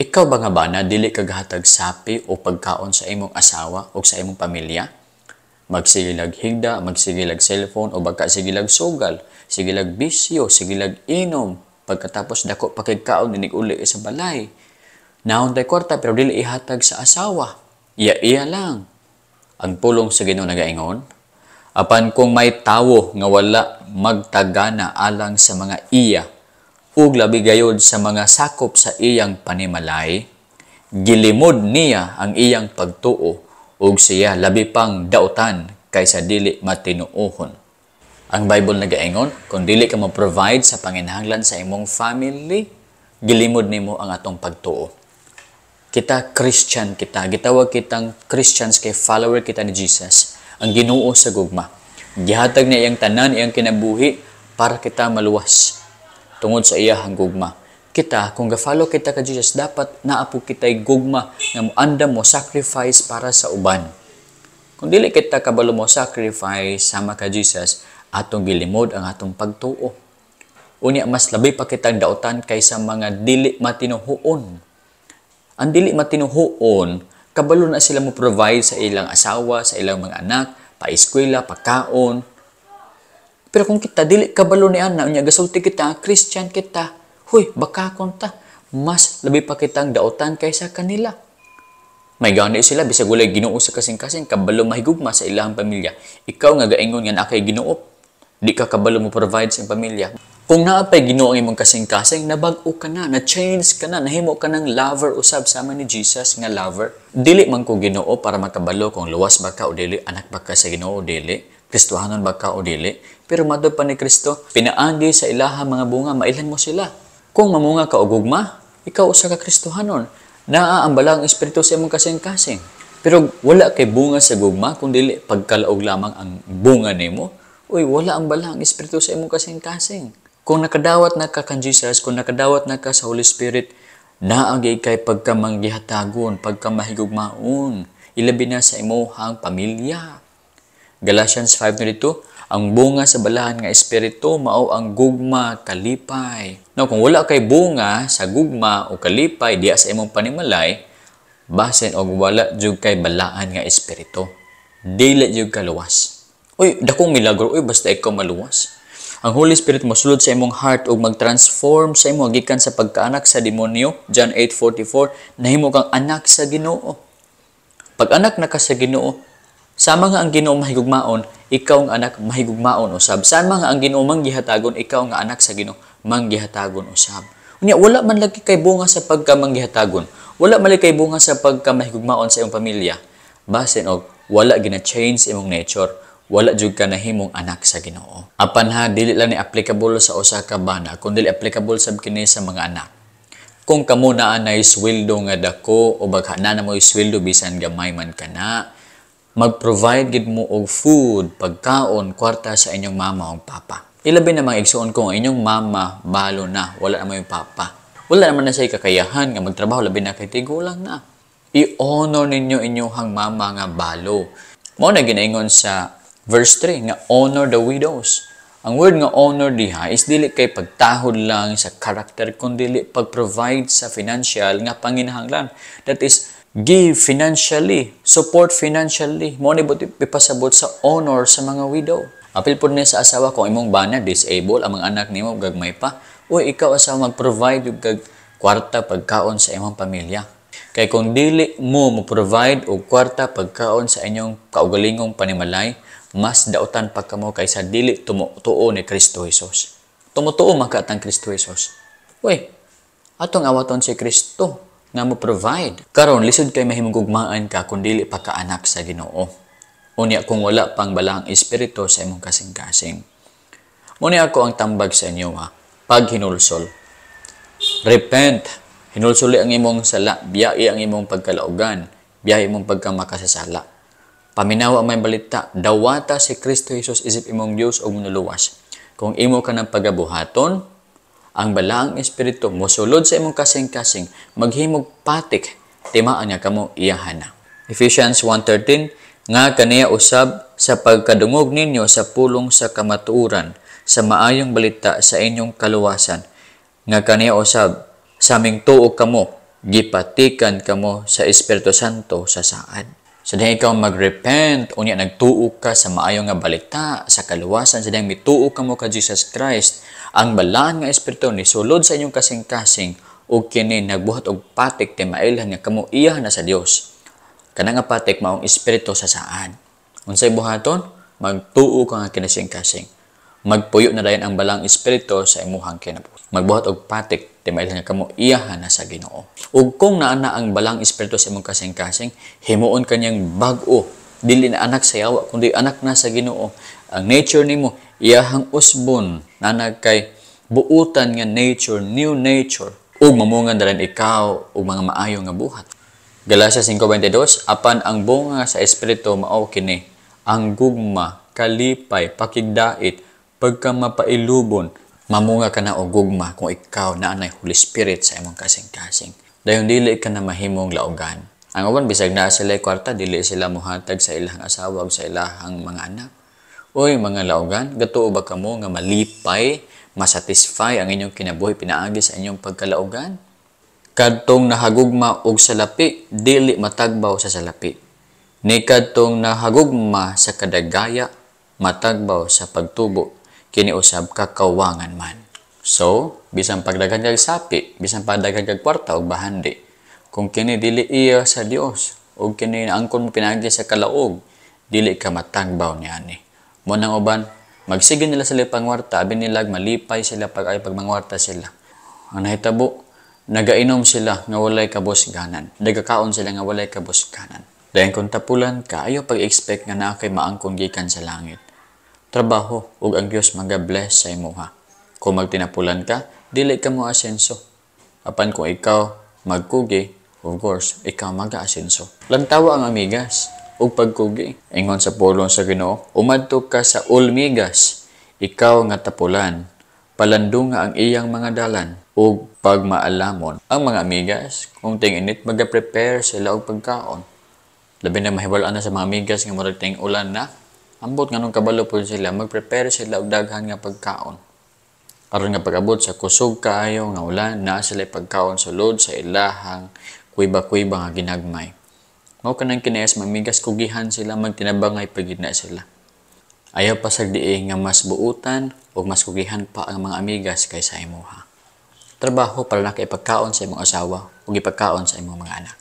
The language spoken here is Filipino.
Ikaw ba nga ba na dili kagahatag sapi o pagkaon sa imong asawa o sa imong pamilya? Magsigilag higda, magsigilag cellphone o baka sigilag sugal, sigilag bisyo, sigilag inom, pagkatapos dako pakigkaon dinig uli sa balay. Naon tay kwarta pero dili ihatag sa asawa. Iya iya lang. Ang pulong sa Ginoo nagaingon, apan kung may tawo nga wala magtagana alang sa mga iya ug labi gayod sa mga sakop sa iyang panimalay, gilimod niya ang iyang pagtuo ug siya labi pang dautan kaysa dili matinuohon. Ang Bible nagaingon, kung dili ka mo-provide sa panginahanglan sa imong family, gilimod nimo ang atong pagtuo. Kita Christian kita, gitawag kitang Christians kay follower kita ni Jesus, ang ginuo sa gugma. Gihatag niya iyang tanan, iyang kinabuhi para kita maluwas tungod sa iyahang gugma. Kita, kung gafollow kita ka Jesus, dapat naapo kita'y gugma nga anda mo sacrifice para sa uban. Kung dili kita kabalo mo sacrifice sama ka Jesus, atong gilimod ang atong pagtuo. Unya mas labi pa kitang dautan kaysa mga dili matinuhuon. Ang dili matinuhuon, kabalo na sila mo provide sa ilang asawa, sa ilang mga anak, pa-eskwela, paeskwela, pagkaon, pero kung kita, dili kabalo ni Ana, unya gasulti kita, Christian kita, huy, baka konta, mas labi pa kitang daotan kaysa kanila. May gani sila, bisag walay ginoo sa kasing-kasing, kabalo mahigugma sa ilahang pamilya. Ikaw nga gaingon nga nakay ginoo, di ka kabalo mo provide sa pamilya. Kung naapay ginoo ang imong kasing-kasing, nabag-o ka na, na-change ka na, nahimo ka ng lover usab sa sama ni Jesus nga lover. Dili man ko ginoo para makabalo kung luwas ba ka o dili, anak ba ka sa ginoo o dili. Kristohanon ba ka o dili? Pero madod pa ni Kristo, pinaagi sa ilaha mga bunga, mailan mo sila. Kung mamunga ka og gugma, ikaw usa ka Kristohanon. Naa ang balang espiritu sa imong kasing-kasing. Pero wala kay bunga sa gugma, kung dili pagkalaog lamang ang bunga nimo. Uy, wala ang balang espiritu sa imong kasing-kasing. Kung nakadawat na ka kang Jesus, kung nakadawat na ka sa Holy Spirit, naagi kay pagkamanggihatagon, pagkamahigugmaon, ilabi na sa imuhang pamilya, Galatians 5.22, ang bunga sa balahan nga espiritu mao ang gugma kalipay. Now, kung wala kay bunga sa gugma o kalipay diya sa imong panimalay, basin og wala jud kay balaan nga espiritu. Dili jud kaluwas. Uy, dakong milagro, uy basta ikaw maluwas. Ang Holy Spirit mosulod sa imong heart ug mag-transform sa imong gikan sa pagkaanak sa demonyo, John 8:44, nahimo kang anak sa Ginoo. Pag anak na ka sa Ginoo, sa nga ang Ginoo mahigugmaon, ikaw nga anak mahigugmaon usab. Sa nga ang Ginoo manggihatagon, ikaw nga anak sa Ginoo manggihatagon usab. Unya wala man lagi kay bunga sa pagka manggihatagon. Wala man lagi kay bunga sa pagka mahigugmaon sa imong pamilya. Basin og wala gina-change imong nature wala jud ka nahimong anak sa Ginoo. Apan ha dili lang ni applicable sa usa ka bana kundi applicable sab kini sa mga anak. Kung kamo na anay isweldo nga dako o baghana na mo isweldo bisan gamay man kana, Mag-provide gid mo og food, pagkaon, kwarta sa inyong mama o papa. Ilabi namang igsuon ko ang inyong mama balo na, wala na mo yung papa. Wala naman na sa kakayahan nga magtrabaho labi na kay tigulang na. I-honor ninyo inyong mama nga balo. Mo na ginaingon sa verse 3 nga honor the widows. Ang word nga honor diha is dili kay pagtahod lang sa character, kundi dili pag-provide sa financial nga panginahanglan. That is give financially, support financially, mo ni ipasabot sa honor sa mga widow. Apil po ni sa asawa kung imong bana disable ang mga anak nimo gagmay pa. Uy, ikaw asawa mag-provide yung gag kwarta pagkaon sa imong pamilya. Kay kung dili mo mo provide og kwarta pagkaon sa inyong kaugalingong panimalay, mas dautan pa kamo kaysa dili tumutuo ni Kristo Jesus. Tumutuo man ang Kristo Jesus. Uy, atong awaton si Kristo nga mo provide. Karon lisod kay mahimugugmaan ka kun dili pa ka anak sa Ginoo. Unya kung wala pang balaang espiritu sa imong kasing-kasing. Muna ako ang tambag sa inyo ha. Pag hinulsol. Repent. Hinulsuli ang imong sala. Biyai ang imong pagkalaogan Biyai imong pagkamakasasala. Paminawa may balita. Dawata si Kristo Jesus isip imong Dios og manuluwas. Kung imo ka ng pagabuhaton, ang balaang espiritu musulod sa imong kasing-kasing maghimog patik timaan nga kamo iyahana. Ephesians 1.13 Nga kaniya usab sa pagkadungog ninyo sa pulong sa kamatuuran sa maayong balita sa inyong kaluwasan nga kaniya usab sa aming tuo kamo gipatikan kamo sa Espiritu Santo sa saad. So dahil ikaw magrepent, unya nagtuo ka sa maayo nga balita sa kaluwasan, sa dahil mituo ka mo ka Jesus Christ, ang balaan nga espiritu ni sulod sa inyong kasing-kasing ug kini nagbuhat og patik ti mailhan nga kamo iya na sa Dios. Kana nga patik maong espiritu sa saan. Unsay buhaton? Magtuo ka nga kinasing-kasing. Magpuyo na dayon ang balang espiritu sa imuhang kinabuhi magbuhat og patik ti mailhan nga kamo iyahan na sa Ginoo ug kung naa na ang balang espiritu sa imong kasing-kasing himuon kanyang bag-o dili na anak sa yawa kundi anak na sa Ginoo ang nature nimo iyahang usbon na nagkay buutan nga nature new nature ug mamungan dalan ikaw ug mga maayo nga buhat Galacia 5:22 apan ang bunga sa espiritu mao kini ang gugma kalipay pakigdait pagka mamunga ka na og gugma kung ikaw na anay Holy Spirit sa imong kasing-kasing. Dayon dili ka na mahimong laogan. Ang uban bisag na sila kwarta dili sila mohatag sa ilang asawa o sa ilang mga anak. Uy mga laogan, gatuo ba kamo nga malipay, masatisfy ang inyong kinabuhi pinaagi sa inyong pagkalaogan? Kadtong nahagugma og salapi, dili matagbaw sa salapi. Ni kadtong nahagugma sa kadagaya, matagbaw sa pagtubo kini usab kakawangan man. So, bisan pagdagan kag sapi, bisan pagdagan kag kwarta ug bahandi, kung kini dili iya sa Dios ug kini angkon mo pinaagi sa kalaog, dili ka matangbaw niani. Mo nang uban, magsige nila sa pangwarta abi nila malipay sila pag ay pagmangwarta sila. Ang nahitabo, nagainom sila nga walay kabusganan, nagakaon sila nga walay kabusganan. Dahil kung tapulan ka, ayaw pag-expect nga na kay maangkon gikan sa langit trabaho ug ang Dios magabless sa imuha. Kung magtinapulan ka, dili ka mo asenso. Apan kung ikaw magkugi, of course, ikaw mag-aasenso. Lantawa ang amigas ug pagkugi. Ingon sa pulong sa Ginoo, umadto ka sa ulmigas, ikaw nga tapulan. Palandong ang iyang mga dalan ug pagmaalamon. Ang mga amigas, kung tinginit, mag-prepare sila og pagkaon. Labi na mahiwalaan na sa mga amigas nga murag ting ulan na, Ambot nga nung kabalo po sila, magprepare sila og daghan nga pagkaon. Aron nga pagabot sa kusog kaayo nga ulan, na sila pagkaon sa sulod sa ilahang kuiba-kuiba nga ginagmay. Mao kanang kinaes mamigas kugihan sila magtinabangay pagidna sila. Ayaw pa sa diin nga mas buutan o mas kugihan pa ang mga amigas kaysa imuha. Trabaho para na pagkaon sa imong asawa o gipagkaon sa imong mga anak.